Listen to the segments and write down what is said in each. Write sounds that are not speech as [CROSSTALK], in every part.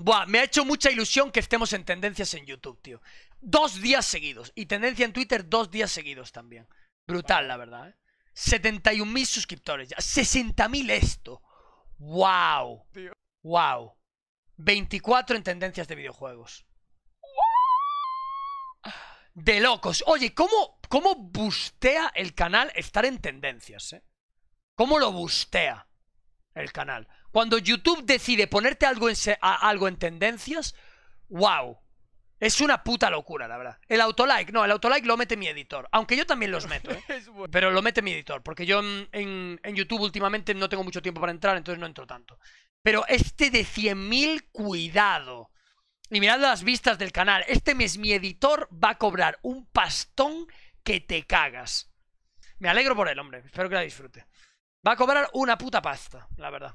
Buah, me ha hecho mucha ilusión que estemos en tendencias en YouTube, tío. Dos días seguidos. Y tendencia en Twitter dos días seguidos también. Brutal, la verdad. ¿eh? 71.000 suscriptores ya. 60.000 esto. ¡Wow! ¡Wow! 24 en tendencias de videojuegos. De locos. Oye, ¿cómo, cómo bustea el canal estar en tendencias? Eh? ¿Cómo lo bustea? el canal. Cuando YouTube decide ponerte algo en, algo en tendencias, wow. Es una puta locura, la verdad. El autolike, no, el autolike lo mete mi editor. Aunque yo también los meto, ¿eh? [LAUGHS] Pero lo mete mi editor, porque yo mm, en, YouTube últimamente no tengo mucho tiempo para entrar, entonces no entro tanto. Pero este de 100.000, cuidado. Y mirad las vistas del canal. Este mes mi editor va a cobrar un pastón que te cagas. Me alegro por él, hombre. Espero que la disfrute. Va a cobrar una puta pasta, la verdad.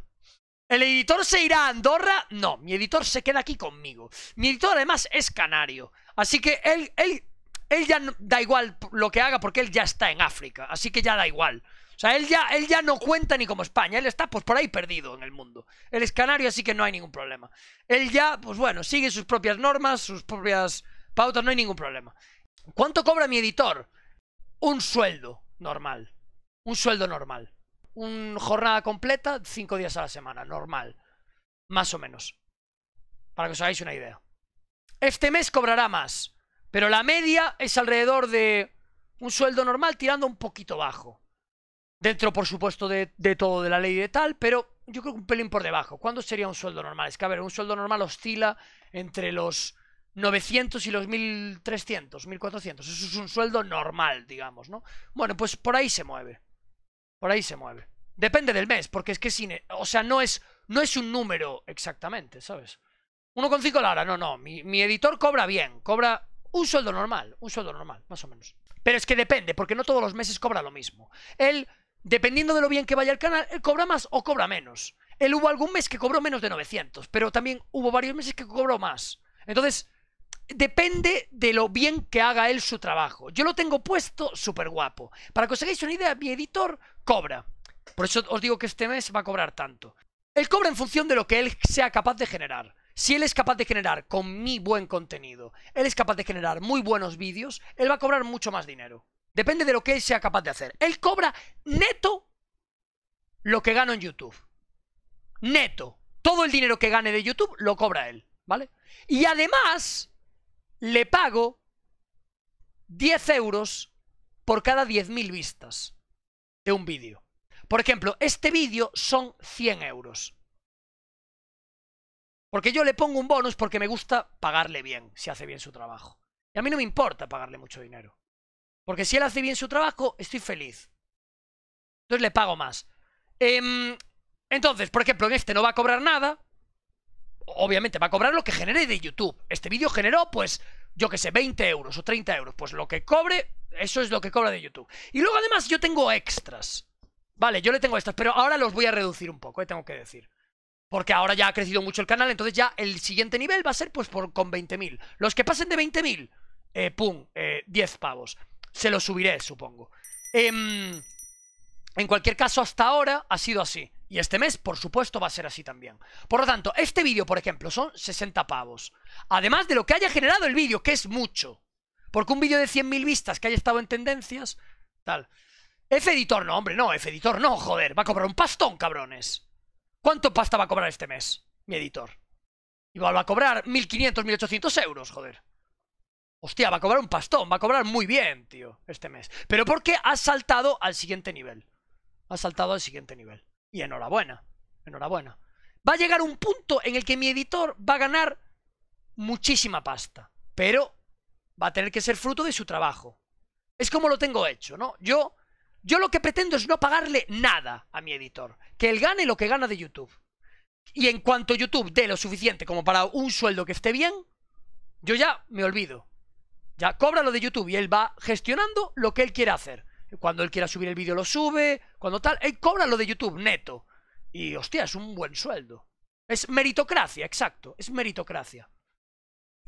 ¿El editor se irá a Andorra? No, mi editor se queda aquí conmigo. Mi editor además es canario. Así que él, él, él ya da igual lo que haga porque él ya está en África. Así que ya da igual. O sea, él ya, él ya no cuenta ni como España. Él está pues por ahí perdido en el mundo. Él es canario, así que no hay ningún problema. Él ya, pues bueno, sigue sus propias normas, sus propias pautas, no hay ningún problema. ¿Cuánto cobra mi editor? Un sueldo normal. Un sueldo normal una jornada completa cinco días a la semana, normal. Más o menos. Para que os hagáis una idea. Este mes cobrará más, pero la media es alrededor de un sueldo normal tirando un poquito bajo. Dentro, por supuesto, de, todo de la ley y de tal, pero yo creo que un pelín por debajo. ¿Cuándo sería un sueldo normal? Es que, a ver, un sueldo normal oscila entre los 900 y los 1300, 1400. Eso es un sueldo normal, digamos, ¿no? Bueno, pues por ahí se mueve. Por ahí se mueve. Depende del mes, porque es que sin, o sea, no es, no es un número exactamente, ¿sabes? 1,5 la hora, no, no. Mi, mi editor cobra bien, cobra un sueldo normal, un sueldo normal, más o menos. Pero es que depende, porque no todos los meses cobra lo mismo. Él, dependiendo de lo bien que vaya el canal, él cobra más o cobra menos. Él hubo algún mes que cobró menos de 900, pero también hubo varios meses que cobró más. Entonces, depende de lo bien que haga él su trabajo. Yo lo tengo puesto súper guapo. Para que os hagáis una idea, mi editor cobra. Por eso os digo que este mes va a cobrar tanto. Él cobra en función de lo que él sea capaz de generar. Si él es capaz de generar con mi buen contenido, él es capaz de generar muy buenos vídeos, él va a cobrar mucho más dinero. Depende de lo que él sea capaz de hacer. Él cobra neto lo que gano en YouTube. Neto. Todo el dinero que gane de YouTube lo cobra él, ¿vale? Y además, le pago 10 euros por cada 10.000 vistas de un vídeo. Por ejemplo, este vídeo son 100 euros. Porque yo le pongo un bonus porque me gusta pagarle bien, si hace bien su trabajo. Y a mí no me importa pagarle mucho dinero. Porque si él hace bien su trabajo, estoy feliz. Entonces le pago más. Em, entonces, por ejemplo, en este no va a cobrar nada. Obviamente va a cobrar lo que genere de YouTube. Este vídeo generó, pues, yo que sé, 20 euros o 30 euros, pues lo que cobre, eso es lo que cobra de YouTube. Y luego además yo tengo extras. Vale, yo le tengo extras, pero ahora los voy a reducir un poco, eh, tengo que decir. Porque ahora ya ha crecido mucho el canal, entonces ya el siguiente nivel va a ser pues por, con 20.000. Los que pasen de 20.000, eh, pum, 10 eh, pavos. Se los subiré, supongo. Em, en cualquier caso, hasta ahora ha sido así. Y este mes, por supuesto, va a ser así también. Por lo tanto, este vídeo, por ejemplo, son 60 pavos. Además de lo que haya generado el vídeo, que es mucho. Porque un vídeo de 100.000 vistas que haya estado en tendencias, tal. F editor no, hombre, no, F editor no, joder. Va a cobrar un pastón, cabrones. ¿Cuánto pasta va a cobrar este mes, mi editor? Y va a cobrar 1.500, 1.800 euros, joder. Hostia, va a cobrar un pastón, va a cobrar muy bien, tío, este mes. Pero porque ha saltado al siguiente nivel. Ha saltado al siguiente nivel. Y enhorabuena, enhorabuena. Va a llegar un punto en el que mi editor va a ganar muchísima pasta, pero va a tener que ser fruto de su trabajo. Es como lo tengo hecho, ¿no? Yo, yo lo que pretendo es no pagarle nada a mi editor, que él gane lo que gana de YouTube. Y en cuanto YouTube dé lo suficiente como para un sueldo que esté bien, yo ya me olvido. Ya cobra lo de YouTube y él va gestionando lo que él quiere hacer. Cuando él quiera subir el vídeo lo sube, cuando tal, él cobra lo de YouTube neto. Y hostia, es un buen sueldo. Es meritocracia, exacto, es meritocracia.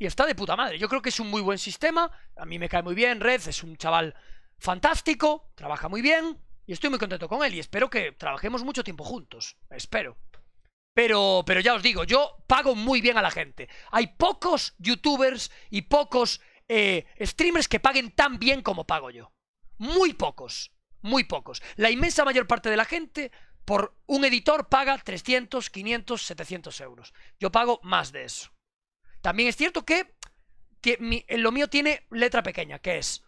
Y está de puta madre. Yo creo que es un muy buen sistema. A mí me cae muy bien Red, es un chaval fantástico, trabaja muy bien y estoy muy contento con él y espero que trabajemos mucho tiempo juntos. Espero. Pero, pero ya os digo, yo pago muy bien a la gente. Hay pocos youtubers y pocos eh, streamers que paguen tan bien como pago yo. Muy pocos, muy pocos. La inmensa mayor parte de la gente por un editor paga 300, 500, 700 euros. Yo pago más de eso. También es cierto que eh, lo mío tiene letra pequeña, que es,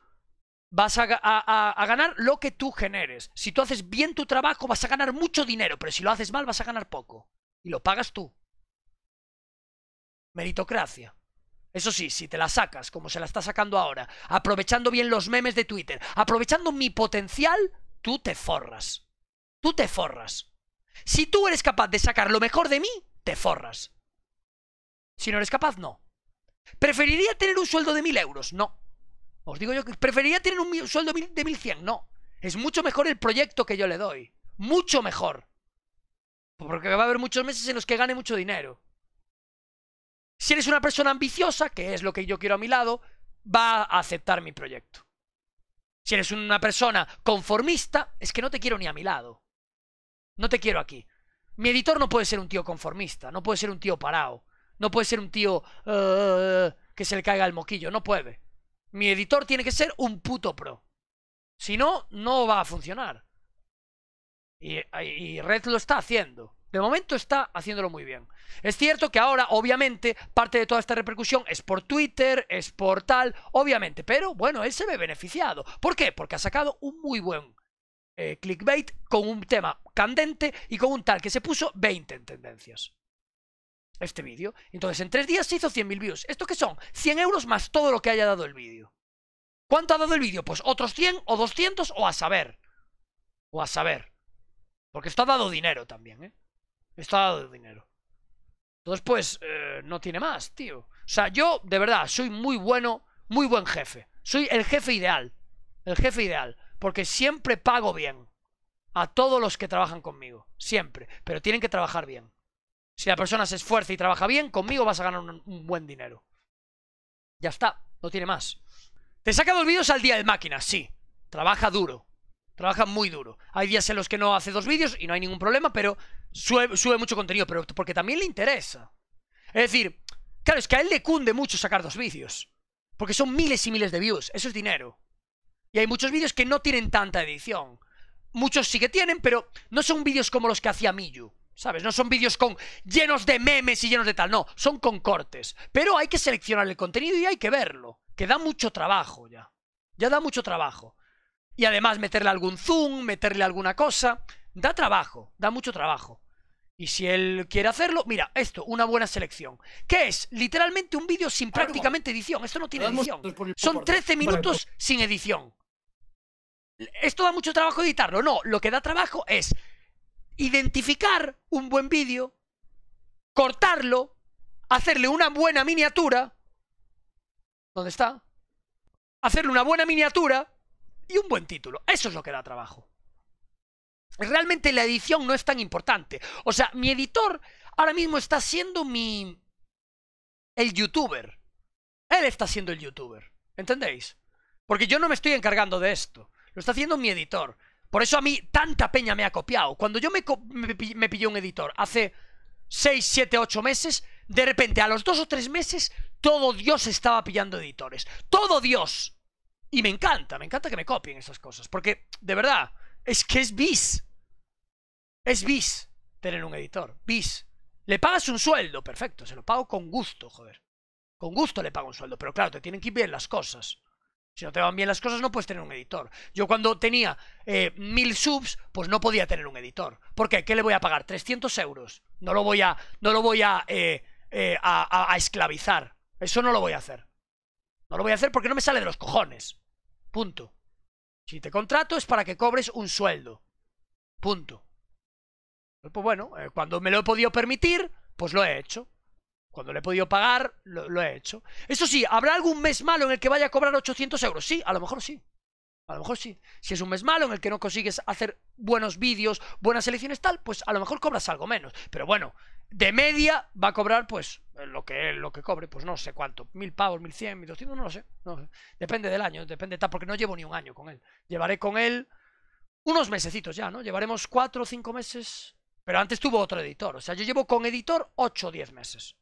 vas a, a, ganar lo que tú generes. Si tú haces bien tu trabajo, vas a ganar mucho dinero, pero si lo haces mal, vas a ganar poco. Y lo pagas tú. Meritocracia. Eso sí, si te la sacas como se la está sacando ahora, aprovechando bien los memes de Twitter, aprovechando mi potencial, tú te forras. Tú te forras. Si tú eres capaz de sacar lo mejor de mí, te forras. Si no eres capaz, no. ¿Preferiría tener un sueldo de 1.000 euros? No. Os digo yo que preferiría tener un sueldo de 1.100. No. Es mucho mejor el proyecto que yo le doy. Mucho mejor. Porque va a haber muchos meses en los que gane mucho dinero. Si eres una persona ambiciosa, que es lo que yo quiero a mi lado, va a aceptar mi proyecto. Si eres una persona conformista, es que no te quiero ni a mi lado. No te quiero aquí. Mi editor no puede ser un tío conformista, no puede ser un tío parado, no puede ser un tío eh, que se le caiga el moquillo, no puede. Mi editor tiene que ser un puto pro. Si no, no va a funcionar. y Red lo está haciendo. De momento está haciéndolo muy bien. Es cierto que ahora, obviamente, parte de toda esta repercusión es por Twitter, es por tal, obviamente. Pero bueno, él se ve beneficiado. ¿Por qué? Porque ha sacado un muy buen eh, clickbait con un tema candente y con un tal que se puso 20 en tendencias. Este vídeo. Entonces, en tres días se hizo 100.000 views. ¿Esto qué son? 100 euros más todo lo que haya dado el vídeo. ¿Cuánto ha dado el vídeo? Pues otros 100 o 200 o a saber. O a saber. Porque esto ha dado dinero también, ¿eh? está de dinero. Entonces, pues, eh, no tiene más, tío. O sea, yo, de verdad, soy muy bueno, muy buen jefe. Soy el jefe ideal. El jefe ideal. Porque siempre pago bien a todos los que trabajan conmigo. Siempre. Pero tienen que trabajar bien. Si la persona se esfuerza y trabaja bien, conmigo vas a ganar un, buen dinero. Ya está. No tiene más. Te saca dos vídeos al día de máquina? sí. Trabaja duro. Trabaja muy duro. Hay días en los que no hace dos vídeos y no hay ningún problema, pero sube, mucho contenido, pero porque también le interesa. Es decir, claro, es que a él le cunde mucho sacar dos vídeos. Porque son miles y miles de views. Eso es dinero. Y hay muchos vídeos que no tienen tanta edición. Muchos sí que tienen, pero no son vídeos como los que hacía Miyu. ¿Sabes? No son vídeos con llenos de memes y llenos de tal. No, son con cortes. Pero hay que seleccionar el contenido y hay que verlo. Que da mucho trabajo ya. Ya da mucho trabajo. Y además meterle algún zoom, meterle alguna cosa. Da trabajo, da mucho trabajo. Y si él quiere hacerlo, mira, esto, una buena selección. ¿Qué es literalmente un vídeo sin prácticamente edición. Esto no tiene edición. Son 13 minutos sin edición. ¿Esto da mucho trabajo editarlo? No, lo que da trabajo es identificar un buen vídeo, cortarlo, hacerle una buena miniatura. ¿Dónde está? Hacerle una buena miniatura y un buen título. Eso es lo que da trabajo. Realmente la edición no es tan importante. O sea, mi editor ahora mismo está siendo mi... el youtuber. Él está siendo el youtuber. ¿Entendéis? Porque yo no me estoy encargando de esto. Lo está haciendo mi editor. Por eso a mí tanta peña me ha copiado. Cuando yo me, me, pillé un editor hace 6, 7, 8 meses, de repente a los 2 o 3 meses, todo Dios estaba pillando editores. Todo Dios. Y me encanta, me encanta que me copien esas cosas. Porque, de verdad, es que es bis. Es bis tener un editor. Bis. Le pagas un sueldo, perfecto, se lo pago con gusto, joder. Con gusto le pago un sueldo, pero claro, te tienen que ir bien las cosas. Si no te van bien las cosas, no puedes tener un editor. Yo cuando tenía eh, mil subs, pues no podía tener un editor. ¿Por qué? ¿Qué le voy a pagar? 300 euros. No lo voy a, no lo voy eh, eh, a, a esclavizar. Eso no lo voy a hacer. No lo voy a hacer porque no me sale de los cojones. Punto. Si te contrato es para que cobres un sueldo. Punto. Pues, pues bueno, eh, cuando me lo he podido permitir, pues lo he hecho. Cuando le he podido pagar, lo, he hecho. Eso sí, ¿habrá algún mes malo en el que vaya a cobrar 800 euros? Sí, a lo mejor sí. A lo mejor sí. Si es un mes malo en el que no consigues hacer buenos vídeos, buenas elecciones, tal, pues a lo mejor cobras algo menos. Pero bueno, de media va a cobrar, pues, eh, lo que, lo que cobre, pues no sé cuánto. Mil pavos, mil cien, mil doscientos, no lo sé. No Depende del año, depende tal, porque no llevo ni un año con él. Llevaré con él unos mesecitos ya, ¿no? Llevaremos cuatro o cinco meses. Pero antes tuvo otro editor. O sea, yo llevo con editor ocho o diez meses.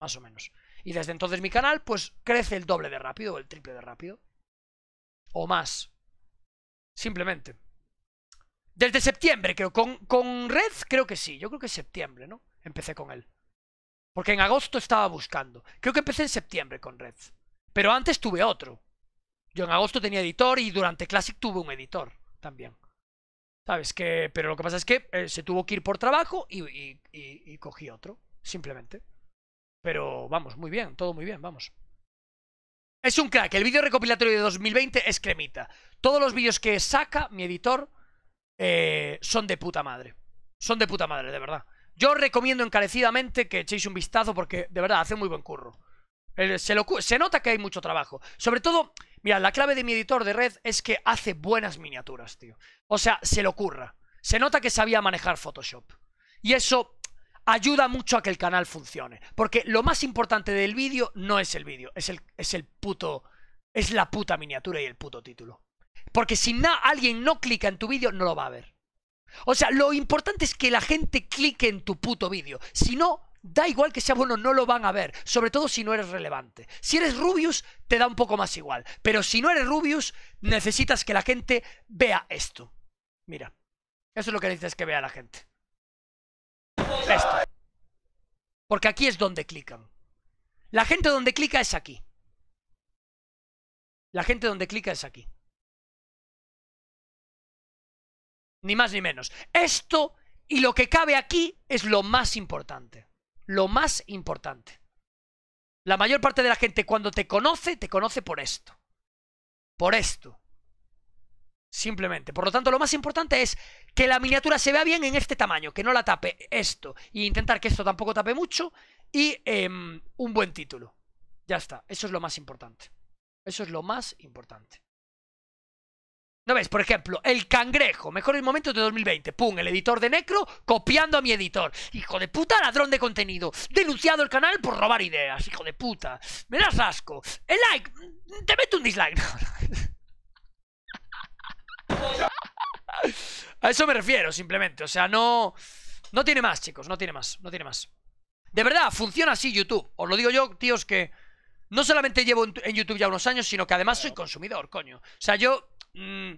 Más o menos. Y desde entonces mi canal, pues, crece el doble de rápido, o el triple de rápido. O más. Simplemente. Desde septiembre, creo. Con, Red, creo que sí. Yo creo que es septiembre, ¿no? Empecé con él. Porque en agosto estaba buscando. Creo que empecé en septiembre con red Pero antes tuve otro. Yo en agosto tenía editor y durante Classic tuve un editor también. ¿Sabes? Que, pero lo que pasa es que eh, se tuvo que ir por trabajo y, y cogí otro, simplemente. Pero vamos, muy bien, todo muy bien, vamos. Es un crack. El vídeo recopilatorio de 2020 es cremita. Todos los vídeos que saca mi editor eh, son de puta madre. Son de puta madre, de verdad. Yo recomiendo encarecidamente que echéis un vistazo porque, de verdad, hace muy buen curro. se, se nota que hay mucho trabajo. Sobre todo, mira, la clave de mi editor de red es que hace buenas miniaturas, tío. O sea, se lo curra. Se nota que sabía manejar Photoshop. Y eso ayuda mucho a que el canal funcione. Porque lo más importante del vídeo no es el vídeo, es el, es el puto... Es la puta miniatura y el puto título. Porque si alguien no clica en tu vídeo, no lo va a ver. O sea, lo importante es que la gente clique en tu puto vídeo. Si no, da igual que sea bueno, no lo van a ver. Sobre todo si no eres relevante. Si eres Rubius, te da un poco más igual. Pero si no eres Rubius, necesitas que la gente vea esto. Mira, eso es lo que necesitas que vea la gente. Esto. Porque aquí es donde clican. La gente donde clica es aquí. La gente donde clica es aquí. Ni más ni menos. Esto y lo que cabe aquí es lo más importante. Lo más importante. La mayor parte de la gente cuando te conoce, te conoce por esto. Por esto. Simplemente. Por lo tanto, lo más importante es que la miniatura se vea bien en este tamaño, que no la tape esto. Y e intentar que esto tampoco tape mucho. Y em, un buen título. Ya está. Eso es lo más importante. Eso es lo más importante. ¿No ves? Por ejemplo, El Cangrejo, mejor el momento de 2020. Pum, el editor de Necro copiando a mi editor. Hijo de puta, ladrón de contenido. Denunciado el canal por robar ideas. Hijo de puta. Me das asco. El like. Te meto un dislike. [LAUGHS] A eso me refiero, simplemente. O sea, no... No tiene más, chicos. No tiene más. No tiene más. De verdad, funciona así YouTube. Os lo digo yo, tíos, que... No solamente llevo en YouTube ya unos años, sino que además soy consumidor, coño. O sea, yo... Mm,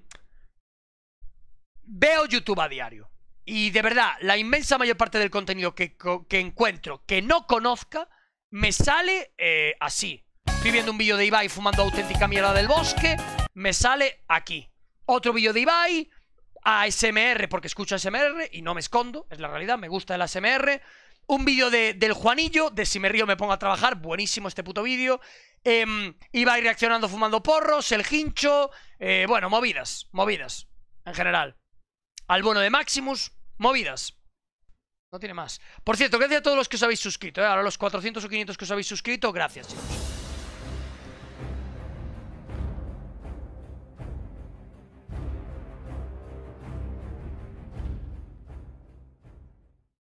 veo YouTube a diario. Y de verdad, la inmensa mayor parte del contenido que, encuentro que no conozca, me sale eh, así. escribiendo un vídeo de Ibai fumando auténtica mierda del bosque, me sale aquí. Otro vídeo de Ibai. ASMR, porque escucho smr y no me escondo, es la realidad, me gusta el ASMR. Un vídeo del Juanillo, de si me río me pongo a trabajar, buenísimo este puto vídeo. Em, Ibai reaccionando fumando porros, el hincho, eh, bueno, movidas, movidas, en general. Al bono de Maximus, movidas. No tiene más. Por cierto, gracias a todos los que os habéis suscrito, eh, ahora los 400 o 500 que os habéis suscrito, gracias chicos.